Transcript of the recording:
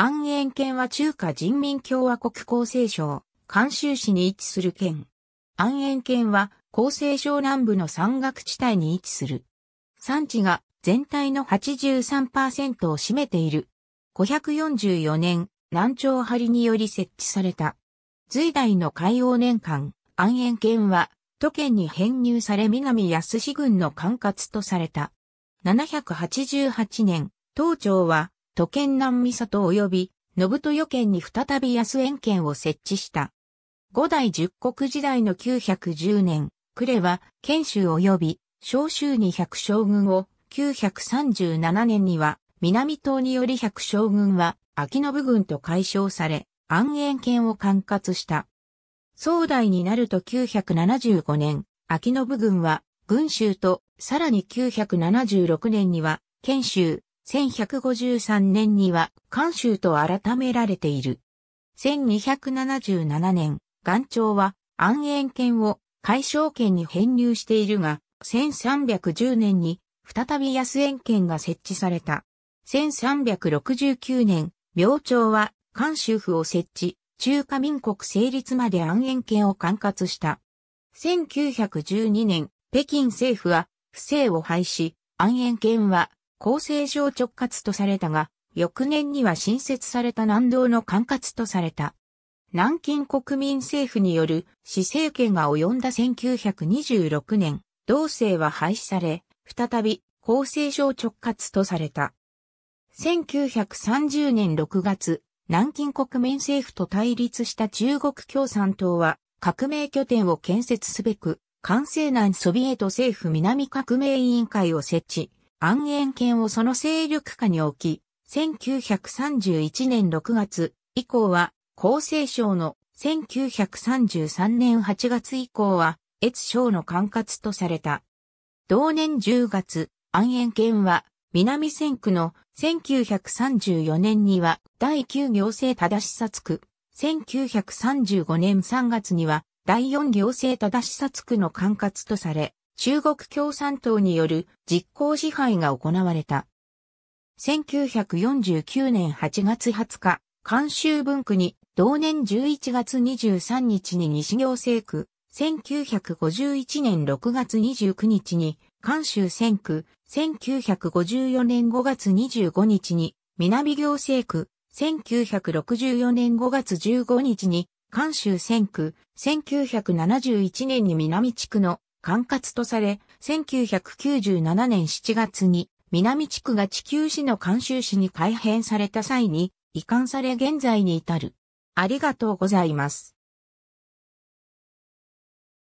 安遠県は中華人民共和国厚生省、関州市に位置する県。安遠県は厚生省南部の山岳地帯に位置する。産地が全体の83%を占めている。544年、南朝張により設置された。隋代の海王年間、安遠県は、都県に編入され南安市郡の管轄とされた。788年、東庁は、都県南三里及び、信豊県に再び安園県を設置した。五代十国時代の910年、呉は、県州及び、小州に百将軍を、937年には、南島により百将軍は、秋信軍と解消され、安園県を管轄した。壮代になると975年、秋信軍は、軍州と、さらに976年には、県州、1153年には関州と改められている。1277年、元朝は安遠県を海省県に編入しているが、1310年に再び安遠県が設置された。1369年、明朝は関州府を設置、中華民国成立まで安遠県を管轄した。1912年、北京政府は、不正を廃止、安遠県は厚生省直轄とされたが、翌年には新設された南道の管轄とされた。南京国民政府による市政権が及んだ1926年、同政は廃止され、再び厚生省直轄とされた。1930年6月、南京国民政府と対立した中国共産党は革命拠点を建設すべく、関西南ソビエト政府南革命委員会を設置。安遠県をその勢力下に置き、1931年6月以降は、厚生省の1933年8月以降は、越省の管轄とされた。同年10月、安遠県は、南千区の1934年には第9行政正し察区、1935年3月には第4行政正し察区の管轄とされ、中国共産党による実効支配が行われた。1949年8月20日、関州文区に同年11月23日に西行政区、1951年6月29日に関州選区、1954年5月25日に南行政区、1964年5月15日に関州選区、1971年に南地区の管轄とされ、1997年7月に南地区が地球市の監修市に改編された際に移管され現在に至る。ありがとうございます。